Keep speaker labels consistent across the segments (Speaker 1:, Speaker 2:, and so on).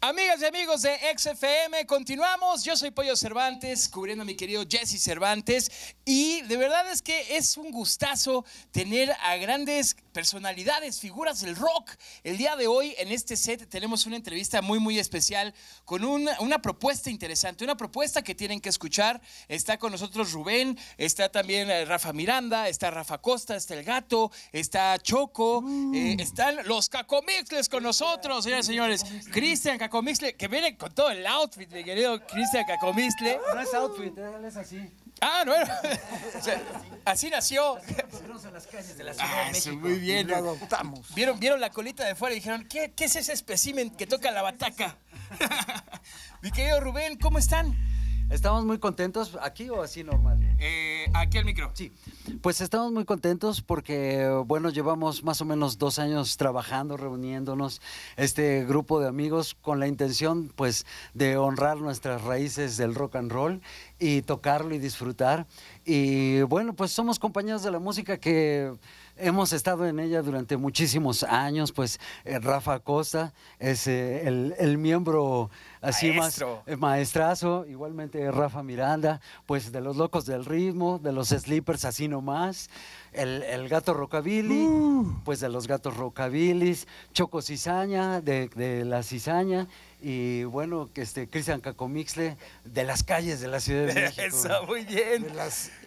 Speaker 1: Amigas y amigos de XFM, continuamos. Yo soy Pollo Cervantes, cubriendo a mi querido Jesse Cervantes. Y de verdad es que es un gustazo tener a grandes personalidades, figuras del rock. El día de hoy en este set tenemos una entrevista muy, muy especial con una, propuesta interesante, una propuesta que tienen que escuchar. Está con nosotros Rubén, está también eh, Rafa Miranda, está Rafa Costa, está El Gato, está Choco, mm. eh, están los Cacomixles con nosotros, señores y señores. Cristian Cacomisle, que viene con todo el outfit, mi querido Cristian Cacomisle. No es outfit,
Speaker 2: eh, él es así.
Speaker 1: Ah, bueno. O así nació.
Speaker 2: las de la ah, Ciudad Muy
Speaker 1: bien. ¿Vieron, vieron la colita de fuera y dijeron, ¿qué, qué es ese espécimen que toca la bataca? mi querido Rubén, ¿cómo están? Estamos muy contentos, ¿aquí o
Speaker 2: así normal? Eh, aquí al micro. Sí, pues estamos muy contentos porque, bueno, llevamos más o menos dos años trabajando, reuniéndonos, este grupo de amigos, con la intención, pues, de honrar nuestras raíces del rock and roll y tocarlo y disfrutar. Y, bueno, pues somos compañeros de la música que hemos estado en ella durante muchísimos años, pues eh, Rafa Costa es eh, el, el miembro Así Maestro. más, eh, maestrazo, igualmente Rafa Miranda, pues de los locos del ritmo, de los slippers, así nomás, el, el gato rocabili uh. pues de los gatos rocabilis Choco Cizaña, de, la cizaña, y bueno, este Cristian Cacomixle de las calles de la Ciudad de México. Eso,
Speaker 1: muy bien.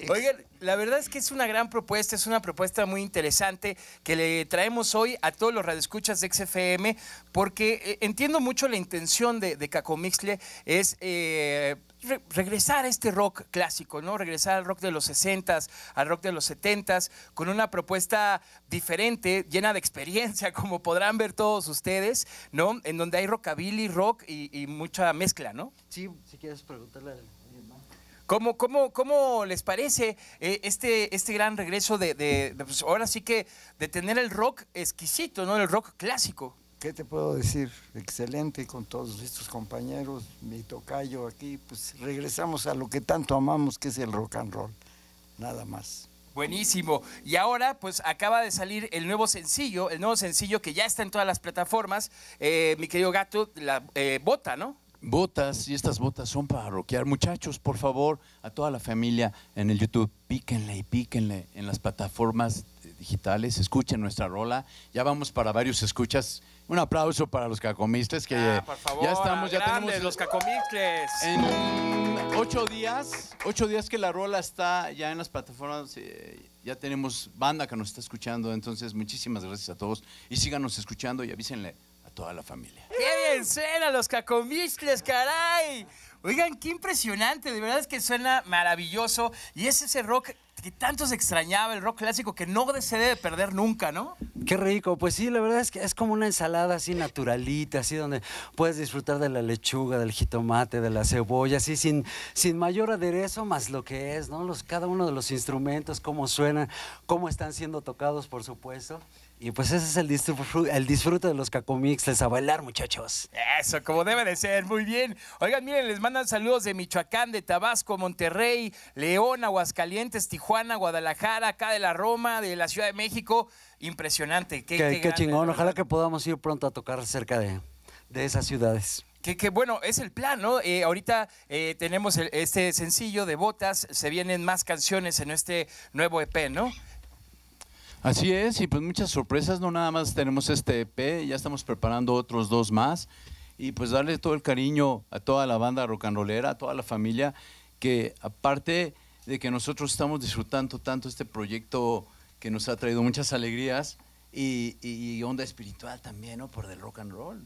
Speaker 1: Oigan, la verdad es que es una gran propuesta, es una propuesta muy interesante que le traemos hoy a todos los radioescuchas de XFM, porque eh, entiendo mucho la intención de, de Mixle es eh, regresar a este rock clásico, ¿no? Regresar al rock de los 60s, al rock de los 70s, con una propuesta diferente, llena de experiencia, como podrán ver todos ustedes, ¿no? En donde hay rockabilly, rock y, mucha mezcla, ¿no? Sí, si quieres preguntarle a cómo, ¿Cómo, les parece eh, este, este gran regreso de, pues, ahora sí que de tener el rock exquisito, ¿no? El rock clásico.
Speaker 2: ¿Qué te puedo decir? Excelente con todos estos compañeros, mi tocayo aquí, pues regresamos a lo que tanto amamos, que es el rock and roll, nada más.
Speaker 1: Buenísimo. Y ahora, pues acaba de salir el nuevo sencillo, el nuevo sencillo que ya está en todas las plataformas. Eh, mi querido gato, la eh, bota, ¿no?
Speaker 2: Botas, y estas botas son para roquear. Muchachos, por favor, a toda la familia en el YouTube, píquenle y píquenle en las plataformas digitales, escuchen nuestra rola. Ya vamos para varios escuchas. Un aplauso para los cacomistes que ah, ya estamos, ya tenemos los cacomistes. En ocho días, ocho días que la rola está ya en las plataformas, eh, ya tenemos banda que nos está escuchando. Entonces, muchísimas gracias a todos y síganos escuchando y avísenle toda la familia.
Speaker 1: ¡Qué bien suena los cacomichles, caray! Oigan, qué impresionante, de verdad es que suena maravilloso y es ese rock que tanto se extrañaba, el rock clásico que no se debe perder nunca, ¿no?
Speaker 2: Qué rico, pues sí, la verdad es que es como una ensalada así naturalita, así donde puedes disfrutar de la lechuga, del jitomate, de la cebolla, así sin, sin mayor aderezo más lo que es, ¿no? Los, cada uno de los instrumentos, cómo suenan, cómo están siendo tocados, por supuesto. Y pues ese es el disfrute, el disfrute de los les a bailar muchachos.
Speaker 1: Eso, como debe de ser, muy bien. Oigan, miren, les mandan saludos de Michoacán, de Tabasco, Monterrey, León, Aguascalientes, Tijuana, Guadalajara, acá de la Roma, de la Ciudad de México. Impresionante. Qué, qué, chingón,
Speaker 2: ojalá que podamos ir pronto a tocar cerca de, de esas ciudades.
Speaker 1: Que, que, bueno, es el plan, ¿no? Eh, ahorita eh, tenemos este sencillo de botas, se vienen más canciones en este nuevo EP, ¿no?
Speaker 2: Así es, y pues muchas sorpresas, no nada más tenemos este EP, ya estamos preparando otros dos más, y pues darle todo el cariño a toda la banda rock and rollera, a toda la familia, que aparte de que nosotros estamos disfrutando tanto este proyecto que nos ha traído muchas alegrías
Speaker 1: y, onda espiritual también, ¿no? Por del rock and roll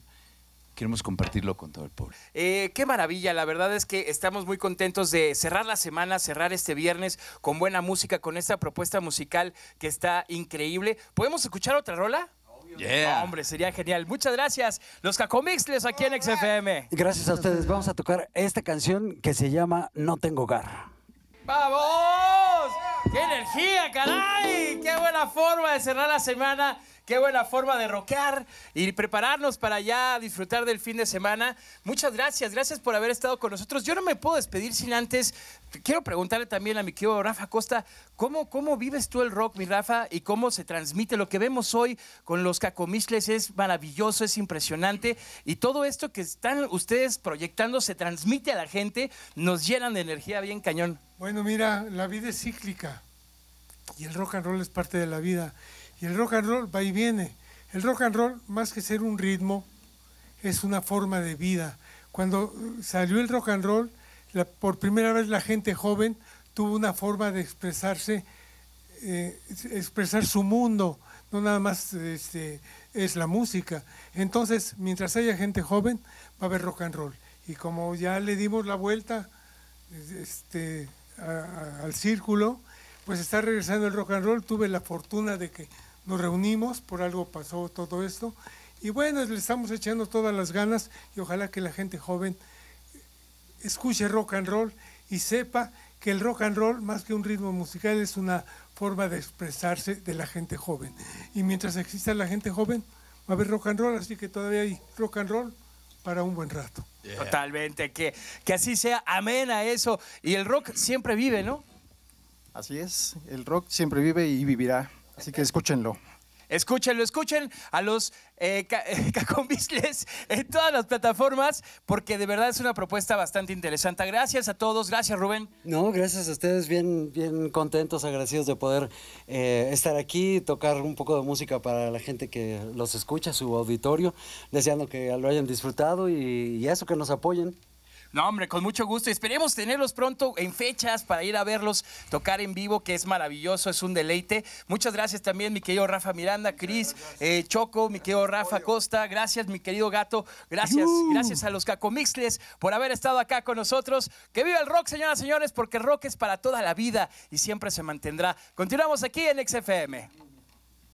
Speaker 2: queremos compartirlo con todo el pueblo.
Speaker 1: Eh, qué maravilla, la verdad es que estamos muy contentos de cerrar la semana, cerrar este viernes con buena música, con esta propuesta musical que está increíble. ¿Podemos escuchar otra rola? Yeah. hombre, sería genial. Muchas gracias. Los Cacomixles aquí en XFM.
Speaker 2: Gracias a ustedes. Vamos a tocar esta canción que se llama No tengo hogar.
Speaker 1: ¡Vamos! ¡Qué energía, caray! ¡Qué buena forma de cerrar la semana! Qué buena forma de rockear y prepararnos para ya disfrutar del fin de semana. Muchas gracias, gracias por haber estado con nosotros. Yo no me puedo despedir sin antes. Quiero preguntarle también a mi querido Rafa Costa, ¿cómo, cómo vives tú el rock, mi Rafa, y cómo se transmite? Lo que vemos hoy con los cacomisles es maravilloso, es impresionante, y todo esto que están ustedes proyectando se transmite a la gente, nos llenan de energía bien cañón. Bueno,
Speaker 3: mira, la vida es cíclica y el rock and roll es parte de la vida. Y el rock and roll va y viene. El rock and roll, más que ser un ritmo, es una forma de vida. Cuando salió el rock and roll, por primera vez la gente joven tuvo una forma de expresarse, eh, expresar su mundo, no nada más este, es la música. Entonces, mientras haya gente joven, va a haber rock and roll. Y como ya le dimos la vuelta este, al círculo, pues está regresando el rock and roll. Tuve la fortuna de que nos reunimos, por algo pasó todo esto. Y bueno, le estamos echando todas las ganas y ojalá que la gente joven escuche rock and roll y sepa que el rock and roll, más que un ritmo musical, es una forma de expresarse de la gente joven. Y mientras exista la gente joven, va a haber rock and roll, así que todavía hay rock and roll para un buen rato.
Speaker 1: Totalmente, que, que así sea, amén a eso. Y el rock siempre vive, ¿no?
Speaker 3: Así es, el rock siempre vive y vivirá, así que escúchenlo.
Speaker 1: Escúchenlo, escuchen a los eh, Cacombisles en todas las plataformas, porque de verdad es una propuesta bastante interesante. Gracias a todos, gracias Rubén.
Speaker 2: No, gracias a ustedes, bien, bien contentos, agradecidos de poder eh, estar aquí, tocar un poco de música para la gente que los escucha, su auditorio, deseando que lo hayan disfrutado y eso, que nos apoyen.
Speaker 1: No, hombre, con mucho gusto. Esperemos tenerlos pronto en fechas para ir a verlos tocar en vivo, que es maravilloso, es un deleite. Muchas gracias también, mi querido Rafa Miranda, Cris, eh, Choco, mi querido Rafa Costa. Gracias, mi querido gato. Gracias, gracias a los Cacomixles por haber estado acá con nosotros. Que viva el rock, señoras y señores, porque el rock es para toda la vida y siempre se mantendrá. Continuamos aquí en XFM.